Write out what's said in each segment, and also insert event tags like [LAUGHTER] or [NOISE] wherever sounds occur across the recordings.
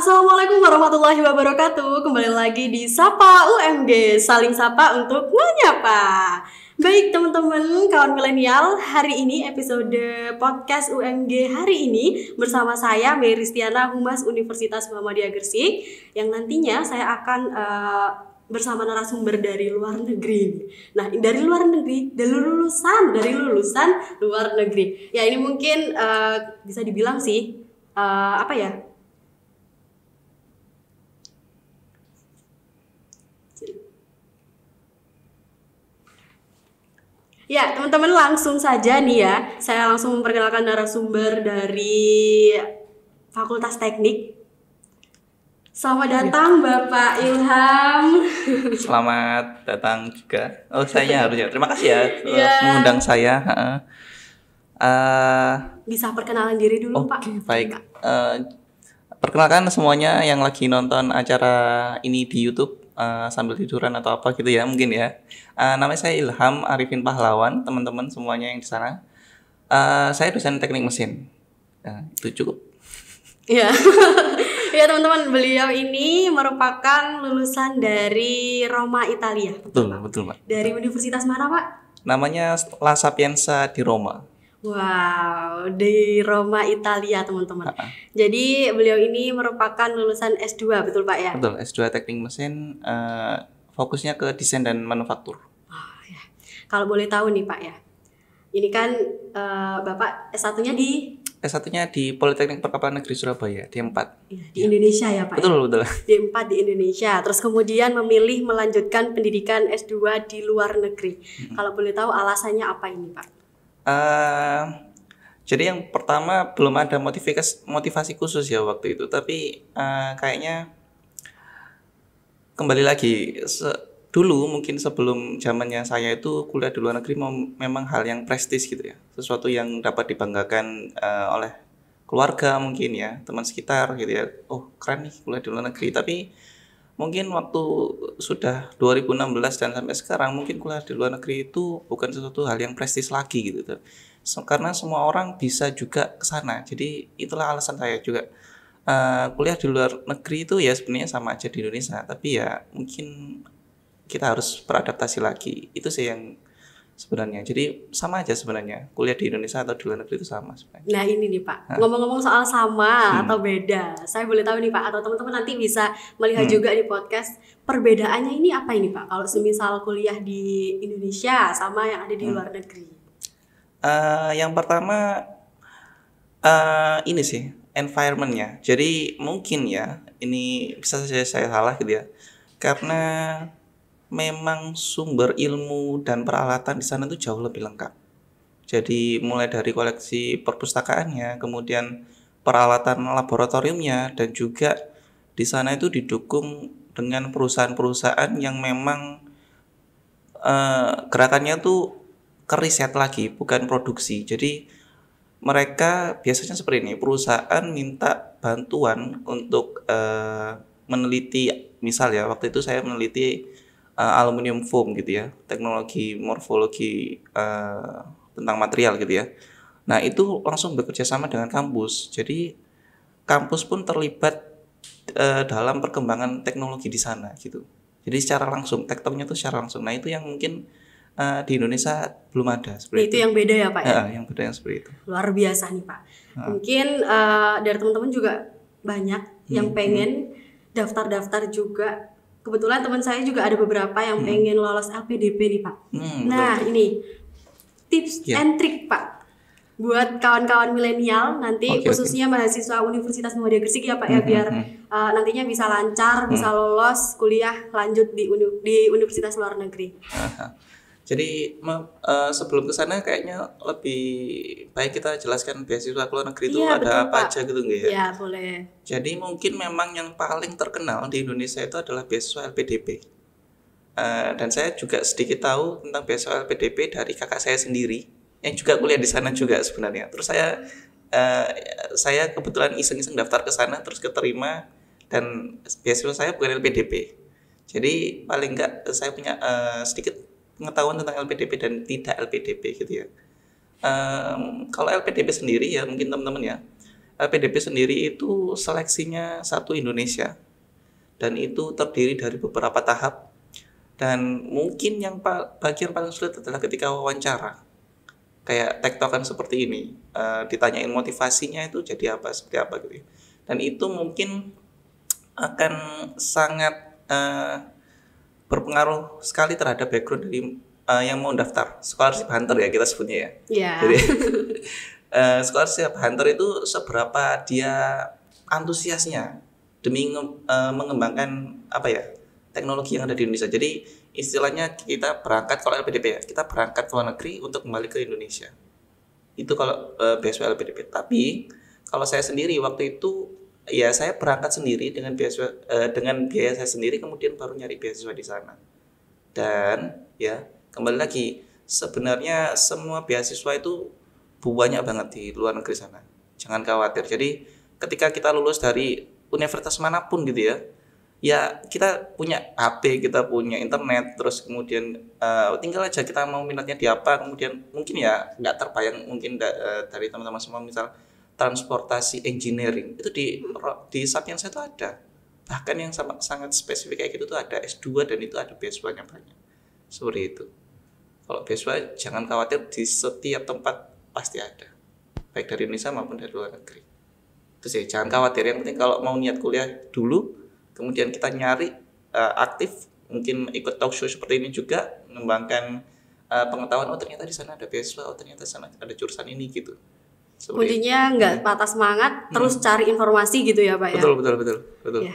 Assalamualaikum warahmatullahi wabarakatuh. Kembali lagi di Sapa UMG, saling sapa untuk menyapa. Baik teman-teman, kawan milenial, hari ini episode podcast UMG hari ini bersama saya Mary Ristiana Humas Universitas Muhammadiyah Gresik yang nantinya saya akan uh, bersama narasumber dari luar negeri. Nah, dari luar negeri, dari lulusan, dari lulusan luar negeri. Ya, ini mungkin uh, bisa dibilang sih uh, apa ya? Ya, teman-teman langsung saja nih ya. Saya langsung memperkenalkan narasumber dari Fakultas Teknik. Selamat iya. datang Bapak Ilham. Selamat datang juga. Oh, saya harusnya. Terima kasih ya yeah. Iya. mengundang saya. Uh, Bisa perkenalan diri dulu, okay, Pak. Baik. Uh, perkenalkan semuanya yang lagi nonton acara ini di YouTube Eh, sambil tiduran atau apa gitu ya mungkin ya. Uh, namanya saya Ilham Arifin Pahlawan, teman-teman semuanya yang di sana. Uh, saya dosen teknik mesin. Uh, itu cukup. Iya. [LAUGHS] ya teman-teman, beliau ini merupakan lulusan dari Roma Italia. Betul, betul, Pak. Dari Universitas mana, Pak? Namanya La Sapienza di Roma. Wow, di Roma Italia teman-teman. Uh-uh. Jadi beliau ini merupakan lulusan S2 betul Pak ya? Betul, S2 Teknik Mesin uh, fokusnya ke desain dan manufaktur. Oh, ya. Kalau boleh tahu nih Pak ya. Ini kan uh, Bapak S1-nya di S1-nya di Politeknik Perkapalan Negeri Surabaya, D4. Iya, di ya. Indonesia ya, Pak. Betul, ya? betul. D4 di Indonesia. Terus kemudian memilih melanjutkan pendidikan S2 di luar negeri. Hmm. Kalau boleh tahu alasannya apa ini, Pak? Eh, jadi yang pertama belum ada motivasi motivasi khusus ya waktu itu, tapi uh, kayaknya kembali lagi se dulu mungkin sebelum zamannya saya itu kuliah di luar negeri memang hal yang prestis gitu ya, sesuatu yang dapat dibanggakan uh, oleh keluarga mungkin ya, teman sekitar gitu ya. Oh, keren nih kuliah di luar negeri, tapi mungkin waktu sudah 2016 dan sampai sekarang mungkin kuliah di luar negeri itu bukan sesuatu hal yang prestis lagi gitu tuh. So, karena semua orang bisa juga ke sana. Jadi itulah alasan saya juga uh, kuliah di luar negeri itu ya sebenarnya sama aja di Indonesia, tapi ya mungkin kita harus beradaptasi lagi. Itu sih yang sebenarnya. Jadi sama aja sebenarnya. Kuliah di Indonesia atau di luar negeri itu sama sebenarnya. Nah ini nih Pak, ngomong-ngomong soal sama hmm. atau beda, saya boleh tahu nih Pak atau teman-teman nanti bisa melihat hmm. juga di podcast perbedaannya ini apa ini Pak? Kalau semisal kuliah di Indonesia sama yang ada di hmm. luar negeri. Uh, yang pertama uh, ini sih environmentnya. Jadi mungkin ya ini bisa saja saya salah gitu ya karena memang sumber ilmu dan peralatan di sana itu jauh lebih lengkap. Jadi mulai dari koleksi perpustakaannya, kemudian peralatan laboratoriumnya dan juga di sana itu didukung dengan perusahaan-perusahaan yang memang eh, gerakannya itu ke lagi, bukan produksi. Jadi mereka biasanya seperti ini, perusahaan minta bantuan untuk eh, meneliti, misal ya waktu itu saya meneliti uh, aluminium foam gitu ya, teknologi morfologi uh, tentang material gitu ya. Nah itu langsung bekerja sama dengan kampus. Jadi kampus pun terlibat uh, dalam perkembangan teknologi di sana gitu. Jadi secara langsung, tektoknya itu secara langsung. Nah itu yang mungkin uh, di Indonesia belum ada. Seperti itu, itu yang beda ya pak ya? Uh, yang beda yang seperti itu. Luar biasa nih pak. Uh. Mungkin uh, dari teman-teman juga banyak hmm. yang pengen hmm. daftar-daftar juga kebetulan teman saya juga ada beberapa yang hmm. pengen lolos LPDP nih Pak. Hmm, nah betul. ini tips yeah. and trick Pak buat kawan-kawan milenial nanti okay, khususnya okay. mahasiswa Universitas Muhammadiyah Gresik ya Pak ya, -hmm. ya biar uh, nantinya bisa lancar, -hmm. bisa lolos kuliah lanjut di uni di universitas luar negeri. Aha. Jadi uh, sebelum ke sana kayaknya lebih baik kita jelaskan beasiswa luar negeri itu iya, ada betul, apa Pak. aja gitu nggak ya? Iya, boleh. Jadi mungkin memang yang paling terkenal di Indonesia itu adalah beasiswa LPDP. Uh, eh, dan saya juga sedikit tahu tentang beasiswa LPDP dari kakak saya sendiri yang juga kuliah di sana juga sebenarnya. Terus saya uh, saya kebetulan iseng-iseng daftar ke sana terus keterima dan beasiswa saya bukan LPDP. Jadi paling nggak saya punya uh, sedikit pengetahuan tentang LPDP dan tidak LPDP gitu ya. Um, kalau LPDP sendiri ya mungkin teman-teman ya, LPDP sendiri itu seleksinya satu Indonesia dan itu terdiri dari beberapa tahap dan mungkin yang pa bagian paling sulit adalah ketika wawancara kayak tektokan seperti ini uh, ditanyain motivasinya itu jadi apa seperti apa gitu ya. dan itu mungkin akan sangat uh, berpengaruh sekali terhadap background dari uh, yang mau daftar scholarship hunter ya kita sebutnya ya. Yeah. Jadi uh, [LAUGHS] scholarship hunter itu seberapa dia antusiasnya demi uh, mengembangkan apa ya teknologi yang ada di Indonesia. Jadi istilahnya kita berangkat kalau LPDP ya kita berangkat ke luar negeri untuk kembali ke Indonesia. Itu kalau uh, beasiswa LPDP. Tapi kalau saya sendiri waktu itu ya saya berangkat sendiri dengan biaya uh, eh, dengan biaya saya sendiri kemudian baru nyari beasiswa di sana dan ya kembali lagi sebenarnya semua beasiswa itu banyak banget di luar negeri sana jangan khawatir jadi ketika kita lulus dari universitas manapun gitu ya ya kita punya HP kita punya internet terus kemudian uh, tinggal aja kita mau minatnya di apa kemudian mungkin ya nggak terbayang mungkin da, uh, dari teman-teman semua misal transportasi engineering itu di di saya itu ada bahkan yang sangat sangat spesifik kayak gitu tuh ada S2 dan itu ada beasiswanya banyak seperti itu kalau beasiswa jangan khawatir di setiap tempat pasti ada baik dari Indonesia maupun dari luar negeri terus ya jangan khawatir yang penting kalau mau niat kuliah dulu kemudian kita nyari uh, aktif mungkin ikut talk show seperti ini juga mengembangkan uh, pengetahuan oh ternyata di sana ada beasiswa oh ternyata sana ada jurusan ini gitu kuncinya nggak iya. patah semangat hmm. terus cari informasi gitu ya pak ya betul betul betul betul ya.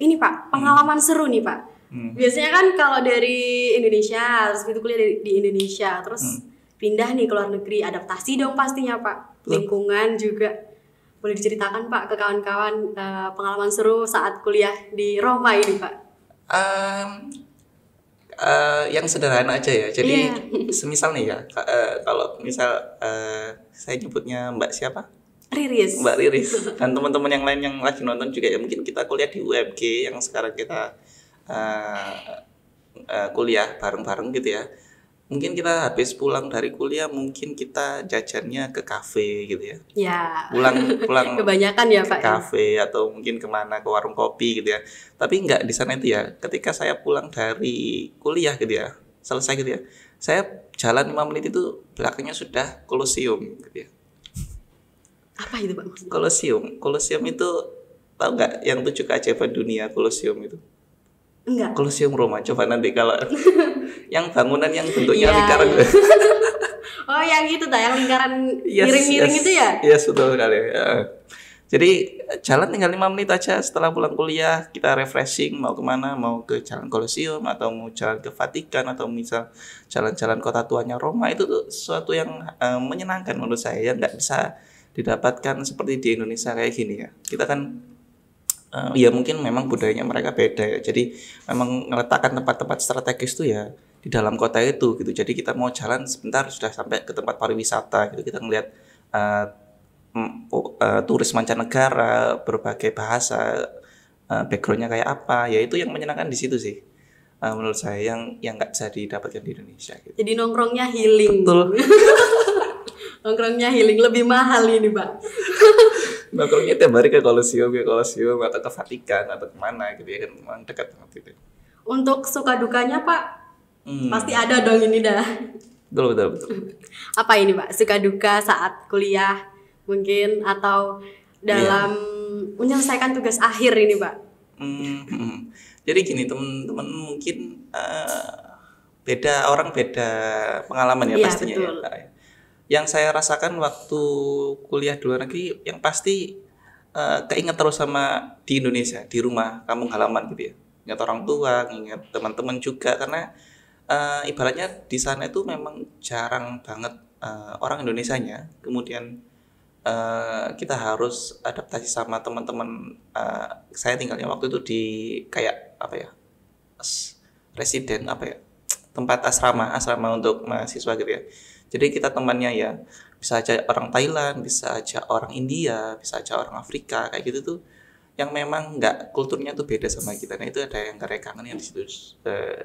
ini pak pengalaman hmm. seru nih pak hmm. biasanya kan kalau dari Indonesia terus itu kuliah di, Indonesia terus hmm. pindah nih ke luar negeri adaptasi dong pastinya pak betul. lingkungan juga boleh diceritakan pak ke kawan-kawan eh, pengalaman seru saat kuliah di Roma ini pak um, uh, yang sederhana aja ya. Jadi yeah. semisal nih ya, uh, kalau misal uh, saya nyebutnya Mbak siapa? Riris. Mbak Riris dan teman-teman yang lain yang lagi nonton juga ya mungkin kita kuliah di UMG yang sekarang kita uh, uh, kuliah bareng-bareng gitu ya mungkin kita habis pulang dari kuliah mungkin kita jajannya ke kafe gitu ya. Ya. Pulang pulang [LAUGHS] kebanyakan ya ke Pak. Ya? Kafe ya. atau mungkin kemana ke warung kopi gitu ya. Tapi enggak di sana itu ya. Ketika saya pulang dari kuliah gitu ya, selesai gitu ya, saya jalan lima menit itu belakangnya sudah kolosium gitu ya. Apa itu Pak Kolosium. Kolosium itu tahu enggak yang tujuh keajaiban dunia kolosium itu? Enggak. Kolosium Roma. Coba nanti kalau [LAUGHS] yang bangunan yang bentuknya yeah, lingkaran. Yeah. [LAUGHS] oh, yang itu dah yang lingkaran miring-miring yes, itu ya? Yes, betul sekali. ya. Jadi jalan tinggal lima menit aja setelah pulang kuliah kita refreshing mau kemana mau ke jalan Colosseum atau mau jalan ke Vatikan atau misal jalan-jalan kota tuanya Roma itu tuh sesuatu yang uh, menyenangkan menurut saya yang nggak bisa didapatkan seperti di Indonesia kayak gini ya kita kan uh, ya mungkin memang budayanya mereka beda ya jadi memang meletakkan tempat-tempat strategis tuh ya di dalam kota itu gitu. Jadi kita mau jalan sebentar sudah sampai ke tempat pariwisata gitu. Kita ngelihat uh, uh, turis mancanegara, berbagai bahasa, uh, backgroundnya kayak apa, ya itu yang menyenangkan di situ sih. Uh, menurut saya yang yang nggak bisa didapatkan di Indonesia. Gitu. Jadi nongkrongnya healing. Betul. [LAUGHS] nongkrongnya healing lebih mahal ini pak [LAUGHS] nongkrongnya tiap hari ke kolosium ke kolosium atau ke Vatikan atau kemana gitu ya kan memang dekat banget itu untuk suka dukanya pak Hmm. Pasti ada dong ini dah. Betul betul betul. [LAUGHS] Apa ini Pak? Suka duka saat kuliah mungkin atau dalam yeah. menyelesaikan tugas akhir ini Pak? Hmm, hmm. Jadi gini teman-teman mungkin uh, beda orang beda pengalaman ya yeah, pastinya. Ya, betul. Ya. Yang saya rasakan waktu kuliah di luar negeri yang pasti uh, keinget terus sama di Indonesia di rumah kampung halaman gitu ya. Ingat orang tua, ingat teman-teman juga karena uh, ibaratnya di sana itu memang jarang banget uh, orang nya, kemudian uh, kita harus adaptasi sama teman-teman uh, saya tinggalnya waktu itu di kayak apa ya residen apa ya tempat asrama asrama untuk mahasiswa gitu ya jadi kita temannya ya bisa aja orang Thailand bisa aja orang India bisa aja orang Afrika kayak gitu tuh yang memang nggak kulturnya tuh beda sama kita nah itu ada yang kerekangan yang di situ uh,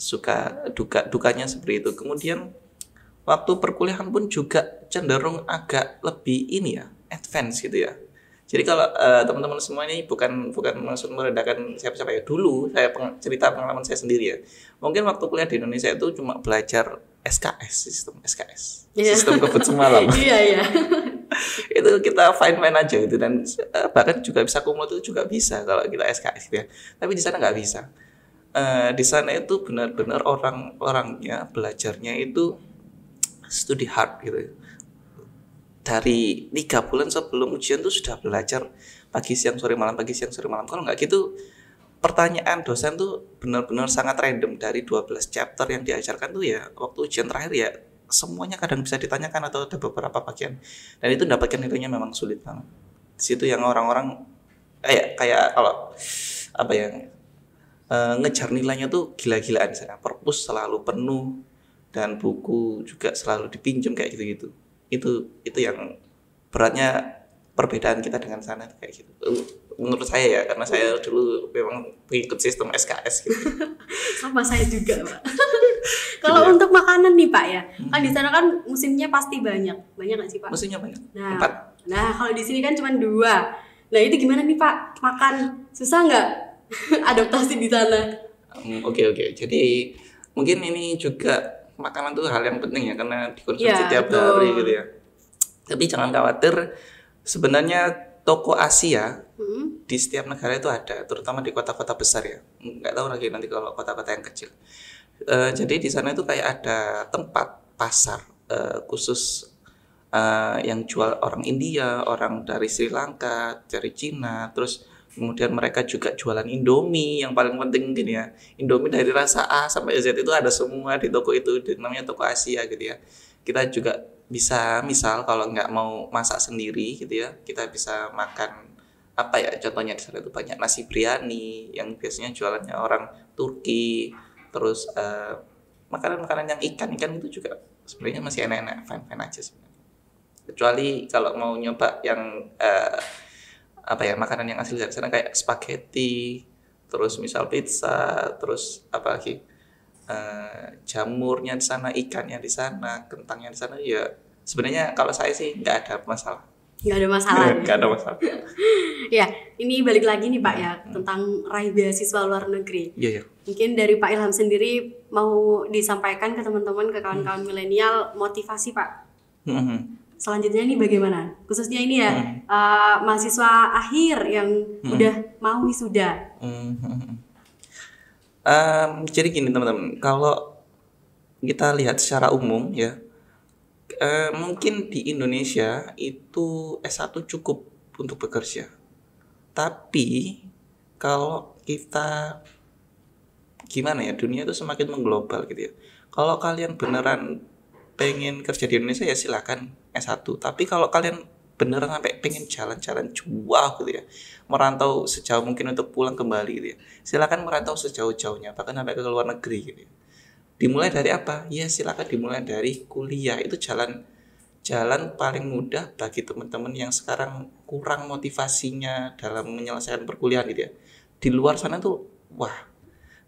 suka duka dukanya seperti itu kemudian waktu perkuliahan pun juga cenderung agak lebih ini ya advance gitu ya jadi kalau eh, teman-teman semua ini bukan bukan maksud meredakan siapa-siapa ya dulu saya peng, cerita pengalaman saya sendiri ya mungkin waktu kuliah di Indonesia itu cuma belajar SKS sistem SKS yeah. sistem kebut semalam [LAUGHS] iya iya [LAUGHS] itu kita fine fine aja gitu dan uh, bahkan juga bisa kumul itu juga bisa kalau kita SKS gitu ya tapi di sana nggak bisa uh, di sana itu benar-benar orang-orangnya belajarnya itu studi hard gitu dari tiga bulan sebelum ujian tuh sudah belajar pagi siang sore malam pagi siang sore malam kalau nggak gitu pertanyaan dosen tuh benar-benar sangat random dari 12 chapter yang diajarkan tuh ya waktu ujian terakhir ya semuanya kadang bisa ditanyakan atau ada beberapa bagian dan itu dapatkan nilainya memang sulit banget di situ yang orang-orang kayak kayak kalau apa yang Eh, ngejar nilainya tuh gila-gilaan saya perpus selalu penuh dan buku juga selalu dipinjam kayak gitu-gitu itu itu yang beratnya perbedaan kita dengan sana kayak gitu menurut saya ya karena saya dulu memang pengikut sistem SKS gitu [LAUGHS] sama saya juga pak [LAUGHS] [LAUGHS] kalau ya. untuk makanan nih pak ya hmm. kan di hmm. sana kan musimnya pasti banyak banyak nggak sih pak musimnya banyak nah, empat nah kalau di sini kan cuma dua nah itu gimana nih pak makan susah nggak [LAUGHS] adaptasi di sana hmm, oke um, oke okay, jadi mungkin ini juga makanan tuh hal yang penting ya karena dikonsumsi ya, tiap betul. hari gitu ya tapi jangan khawatir sebenarnya toko Asia hmm. di setiap negara itu ada terutama di kota-kota besar ya nggak tahu lagi nanti kalau kota-kota yang kecil uh, jadi di sana itu kayak ada tempat pasar uh, khusus uh, yang jual orang India, orang dari Sri Lanka, dari Cina, terus kemudian mereka juga jualan Indomie yang paling penting gini ya Indomie dari rasa A sampai Z itu ada semua di toko itu namanya toko Asia gitu ya kita juga bisa misal kalau nggak mau masak sendiri gitu ya kita bisa makan apa ya contohnya di sana itu banyak nasi biryani yang biasanya jualannya orang Turki terus makanan eh, makanan-makanan yang ikan-ikan itu juga sebenarnya masih enak-enak fine-fine aja sebenarnya kecuali kalau mau nyoba yang uh, apa ya makanan yang asli dari sana kayak spaghetti terus misal pizza terus apa lagi eh, jamurnya di sana ikannya di sana kentangnya di sana ya sebenarnya kalau saya sih nggak ada masalah nggak ada masalah [LAUGHS] nggak ada masalah [LAUGHS] ya ini balik lagi nih pak ya hmm. tentang raih beasiswa luar negeri ya, ya. mungkin dari pak Ilham sendiri mau disampaikan ke teman-teman ke kawan-kawan hmm. milenial motivasi pak hmm. hmm selanjutnya ini bagaimana? Khususnya ini ya hmm. uh, mahasiswa akhir yang hmm. udah mau wisuda. Hmm. Um, jadi gini teman-teman, kalau kita lihat secara umum ya, uh, mungkin di Indonesia itu S1 cukup untuk bekerja. Tapi kalau kita gimana ya, dunia itu semakin mengglobal gitu ya. Kalau kalian beneran pengen kerja di Indonesia ya silakan S1 tapi kalau kalian beneran sampai pengen jalan-jalan jauh gitu ya merantau sejauh mungkin untuk pulang kembali gitu ya silakan merantau sejauh-jauhnya bahkan sampai ke luar negeri gitu ya dimulai dari apa ya silakan dimulai dari kuliah itu jalan jalan paling mudah bagi teman-teman yang sekarang kurang motivasinya dalam menyelesaikan perkuliahan gitu ya di luar sana tuh wah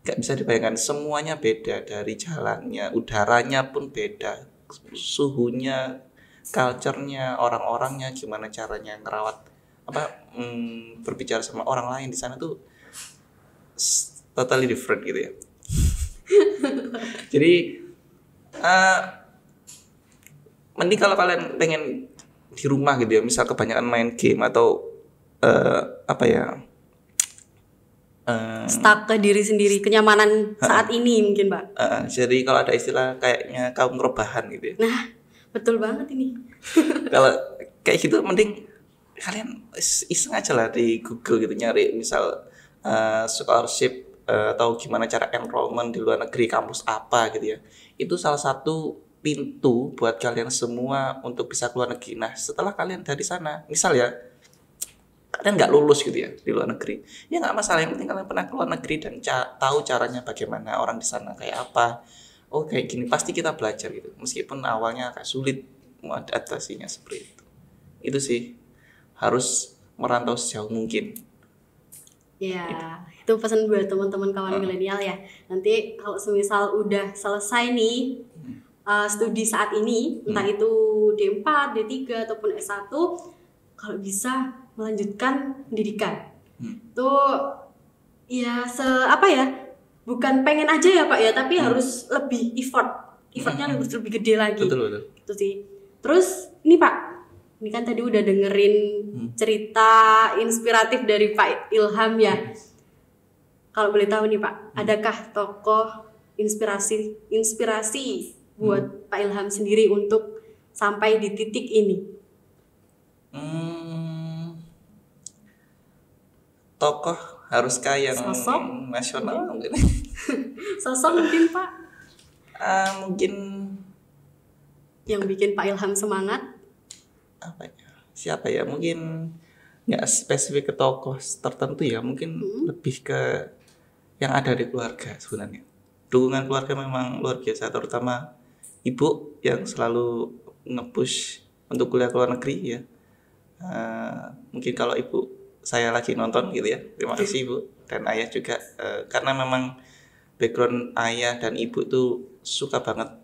gak bisa dibayangkan semuanya beda dari jalannya udaranya pun beda suhunya culture-nya, orang-orangnya, gimana caranya ngerawat apa mm, berbicara sama orang lain di sana tuh totally different gitu ya. Jadi uh, mending kalau kalian pengen di rumah gitu ya, misal kebanyakan main game atau uh, apa ya? Uh, stuck ke diri sendiri kenyamanan uh, saat ini mungkin pak. Uh, jadi kalau ada istilah kayaknya kaum rebahan gitu ya. Nah betul banget ini [LAUGHS] kalau kayak gitu mending kalian iseng aja lah di Google gitu nyari misal uh, scholarship uh, atau gimana cara enrollment di luar negeri kampus apa gitu ya itu salah satu pintu buat kalian semua untuk bisa keluar negeri nah setelah kalian dari sana misal ya kalian nggak lulus gitu ya di luar negeri ya nggak masalah yang penting kalian pernah keluar negeri dan ca tahu caranya bagaimana orang di sana kayak apa oh kayak gini pasti kita belajar gitu meskipun awalnya agak sulit mengadaptasinya seperti itu itu sih harus merantau sejauh mungkin ya itu, itu pesan buat teman-teman kawan hmm. milenial ya nanti kalau semisal udah selesai nih uh, studi saat ini entah hmm. itu D4 D3 ataupun S1 kalau bisa melanjutkan pendidikan hmm. tuh ya se apa ya bukan pengen aja ya pak ya tapi hmm. harus lebih effort effortnya hmm. harus lebih gede lagi betul betul itu sih terus ini pak ini kan tadi udah dengerin hmm. cerita inspiratif dari pak Ilham ya hmm. kalau boleh tahu nih pak hmm. adakah tokoh inspirasi inspirasi hmm. buat hmm. pak Ilham sendiri untuk sampai di titik ini hmm. tokoh haruskah yang sosok nasional iya. mungkin [LAUGHS] sosok mungkin pak uh, mungkin yang bikin pak Ilham semangat apa ya siapa ya mungkin nggak spesifik ke tokoh tertentu ya mungkin hmm. lebih ke yang ada di keluarga sebenarnya dukungan keluarga memang luar biasa terutama ibu yang selalu ngepush untuk kuliah ke luar negeri ya uh, mungkin kalau ibu saya lagi nonton gitu ya. Terima kasih ibu dan Ayah juga e, karena memang background Ayah dan Ibu tuh suka banget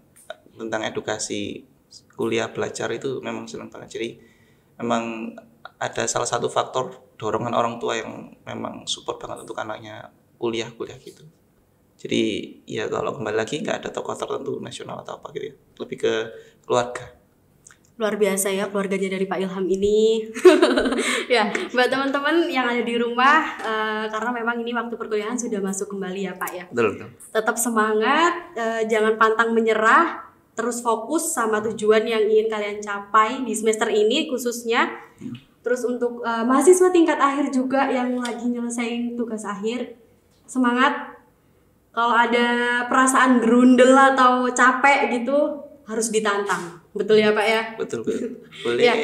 tentang edukasi kuliah belajar itu memang senang banget. Jadi memang ada salah satu faktor dorongan orang tua yang memang support banget untuk anaknya kuliah-kuliah gitu. Jadi ya kalau kembali lagi nggak ada tokoh tertentu nasional atau apa gitu ya. Lebih ke keluarga luar biasa ya keluarganya dari Pak Ilham ini. [LAUGHS] ya, buat teman-teman yang ada di rumah uh, karena memang ini waktu perkuliahan sudah masuk kembali ya Pak ya. Betul. Tetap semangat, uh, jangan pantang menyerah, terus fokus sama tujuan yang ingin kalian capai di semester ini khususnya. Terus untuk uh, mahasiswa tingkat akhir juga yang lagi nyelesain tugas akhir, semangat. Kalau ada perasaan gerundel atau capek gitu, harus ditantang. Betul ya Pak ya? Betul betul. [LAUGHS] Ya. Boleh ya.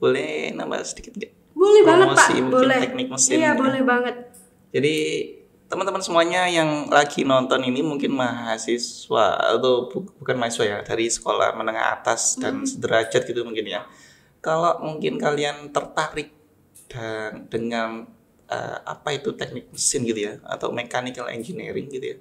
boleh nambah sedikit nggak? Boleh banget Pak. boleh. Teknik mesin. Iya boleh banget. Jadi teman-teman semuanya yang lagi nonton ini mungkin mahasiswa atau bu bukan mahasiswa ya dari sekolah menengah atas dan hmm. sederajat gitu mungkin ya. Kalau mungkin kalian tertarik dan dengan uh, apa itu teknik mesin gitu ya atau mechanical engineering gitu ya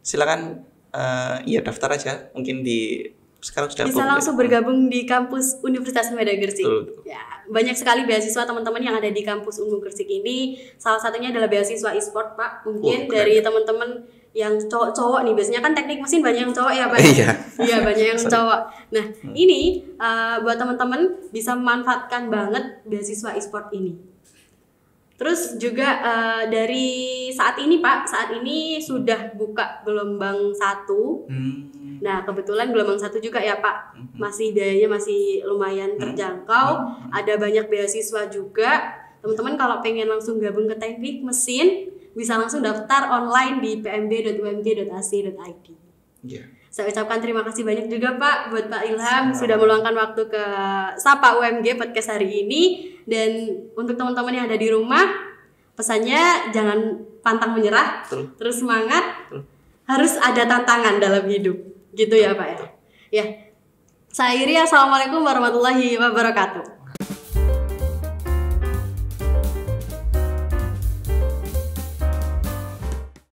silakan uh, ya daftar aja mungkin di sekarang sudah bisa langsung ya. bergabung di kampus Universitas Medan Gresik. Ya, banyak sekali beasiswa teman-teman yang ada di kampus Unggul Gresik ini. Salah satunya adalah beasiswa e-sport, Pak. Mungkin oh, dari ya. teman-teman yang cowok-cowok nih biasanya kan teknik mesin banyak yang cowok ya pak iya iya banyak yang cowok nah hmm. ini uh, buat teman-teman bisa memanfaatkan banget beasiswa e-sport ini terus juga uh, dari saat ini pak saat ini sudah buka gelombang satu hmm Nah, kebetulan gelombang satu juga ya Pak, mm-hmm. masih dayanya masih lumayan mm-hmm. terjangkau. Mm-hmm. Ada banyak beasiswa juga. Teman-teman kalau pengen langsung gabung ke teknik mesin, bisa langsung daftar online di pmb.umg.ac.id. Yeah. Saya ucapkan terima kasih banyak juga Pak buat Pak Ilham sudah meluangkan waktu ke Sapa UMG podcast hari ini dan untuk teman-teman yang ada di rumah pesannya jangan pantang menyerah, terus semangat, harus ada tantangan dalam hidup. Gitu ya Pak ya. Ya. Saya Assalamualaikum warahmatullahi wabarakatuh.